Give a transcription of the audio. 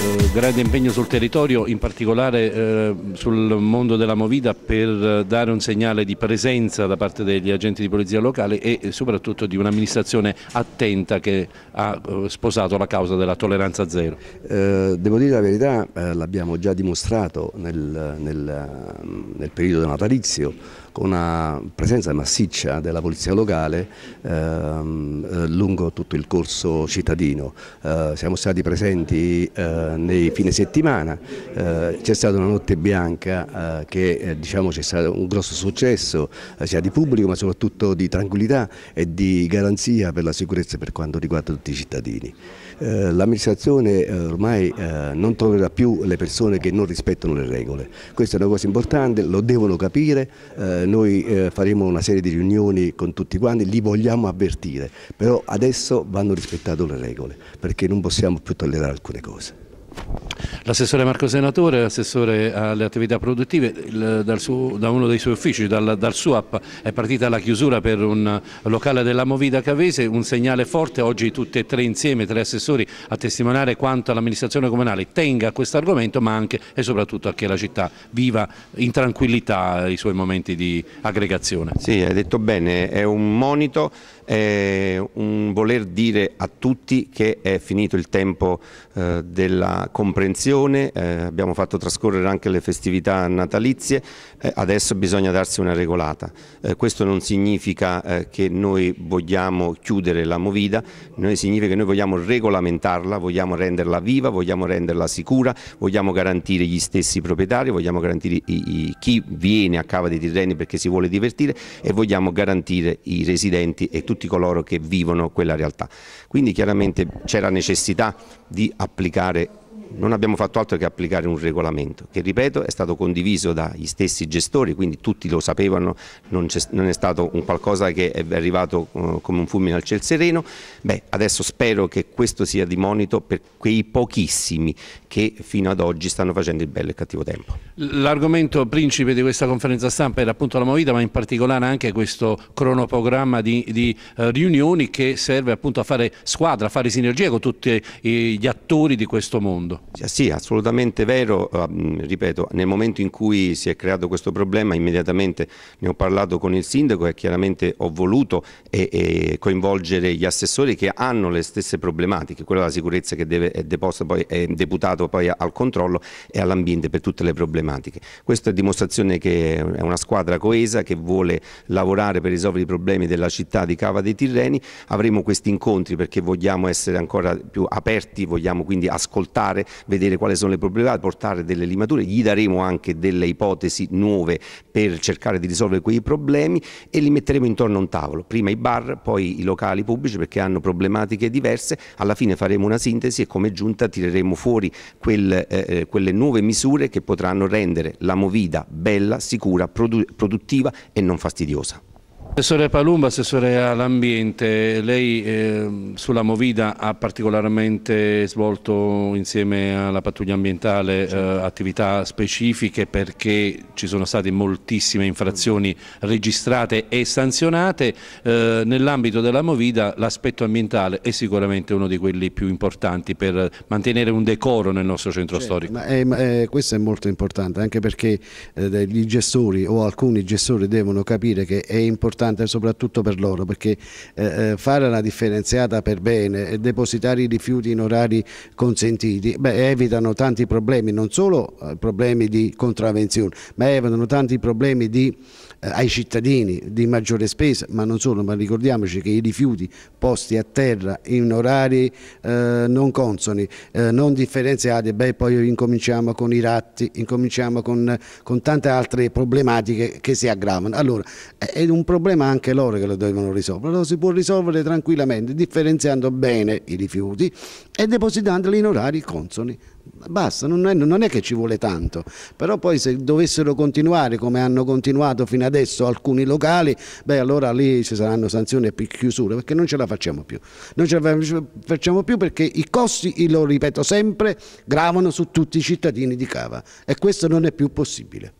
Eh, grande impegno sul territorio, in particolare eh, sul mondo della Movida per dare un segnale di presenza da parte degli agenti di polizia locale e soprattutto di un'amministrazione attenta che ha eh, sposato la causa della tolleranza zero. Eh, devo dire la verità, eh, l'abbiamo già dimostrato nel, nel, mm, nel periodo natalizio con una presenza massiccia della polizia locale ehm, eh, lungo tutto il corso cittadino. Eh, siamo stati presenti eh, nei fine settimana, eh, c'è stata una notte bianca eh, che eh, diciamo c'è stato un grosso successo sia di pubblico ma soprattutto di tranquillità e di garanzia per la sicurezza per quanto riguarda tutti i cittadini. L'amministrazione ormai non troverà più le persone che non rispettano le regole, questa è una cosa importante, lo devono capire, noi eh, faremo una serie di riunioni con tutti quanti, li vogliamo avvertire, però adesso vanno rispettate le regole perché non possiamo più tollerare alcune cose. L'assessore Marco Senatore, l'assessore alle attività produttive, il, suo, da uno dei suoi uffici, dal, dal SUAP, è partita la chiusura per un locale della Movida Cavese, un segnale forte, oggi tutti e tre insieme, tre assessori, a testimoniare quanto l'amministrazione comunale tenga a questo argomento, ma anche e soprattutto a che la città viva in tranquillità i suoi momenti di aggregazione. Sì, hai detto bene, è un monito, è un voler dire a tutti che è finito il tempo eh, della comprensione tradizione, eh, abbiamo fatto trascorrere anche le festività natalizie, eh, adesso bisogna darsi una regolata. Eh, questo non significa eh, che noi vogliamo chiudere la Movida, noi significa che noi vogliamo regolamentarla, vogliamo renderla viva, vogliamo renderla sicura, vogliamo garantire gli stessi proprietari, vogliamo garantire i, i, chi viene a Cava dei Tirreni perché si vuole divertire e vogliamo garantire i residenti e tutti coloro che vivono quella realtà. Quindi chiaramente c'è la necessità di applicare non abbiamo fatto altro che applicare un regolamento che, ripeto, è stato condiviso dagli stessi gestori, quindi tutti lo sapevano, non, è, non è stato un qualcosa che è arrivato uh, come un fulmine al ciel sereno. Beh, adesso spero che questo sia di monito per quei pochissimi che fino ad oggi stanno facendo il bello e il cattivo tempo. L'argomento principe di questa conferenza stampa era appunto la movita ma in particolare anche questo cronoprogramma di, di uh, riunioni che serve appunto a fare squadra, a fare sinergia con tutti gli attori di questo mondo mondo. Sì, assolutamente vero, eh, mm, ripeto, nel momento in cui si è creato questo problema immediatamente ne ho parlato con il sindaco e chiaramente ho voluto e, eh, e eh, coinvolgere gli assessori che hanno le stesse problematiche, quella della sicurezza che deve, è, deposta poi, è deputato poi al controllo e all'ambiente per tutte le problematiche. Questa è dimostrazione che è una squadra coesa che vuole lavorare per risolvere i problemi della città di Cava dei Tirreni, avremo questi incontri perché vogliamo essere ancora più aperti, vogliamo quindi ascoltare vedere quali sono le probabilità, portare delle limature, gli daremo anche delle ipotesi nuove per cercare di risolvere quei problemi e li metteremo intorno a un tavolo, prima i bar, poi i locali pubblici perché hanno problematiche diverse, alla fine faremo una sintesi e come giunta tireremo fuori quel, eh, eh quelle nuove misure che potranno rendere la movida bella, sicura, produ produttiva e non fastidiosa. Assessore Palumba, assessore all'ambiente, lei eh, sulla Movida ha particolarmente svolto insieme alla pattuglia ambientale eh, certo. attività specifiche perché ci sono state moltissime infrazioni registrate e sanzionate, eh, nell'ambito della Movida l'aspetto ambientale è sicuramente uno di quelli più importanti per mantenere un decoro nel nostro centro certo, storico. Ma è, ma è, questo è molto importante anche perché eh, gli gestori o alcuni gestori devono capire che è importante importante soprattutto per loro perché eh, eh, fare una differenziata per bene e depositare i rifiuti in orari consentiti beh, evitano tanti problemi, non solo eh, problemi di contravenzione, ma evitano tanti problemi di, eh, ai cittadini di maggiore spesa, ma non solo, ma ricordiamoci che i rifiuti posti a terra in orari eh, non consoni, eh, non differenziati, beh, poi incominciamo con i ratti, incominciamo con, con tante altre problematiche che si aggravano. Allora, è un problema problema anche loro che lo devono risolvere, lo si può risolvere tranquillamente differenziando bene i rifiuti e depositandoli in orari consoni. Basta, non è, non è, che ci vuole tanto, però poi se dovessero continuare come hanno continuato fino adesso alcuni locali, beh allora lì ci saranno sanzioni e chiusure perché non ce la facciamo più, non ce la facciamo più perché i costi, lo ripeto sempre, gravano su tutti i cittadini di Cava e questo non è più possibile.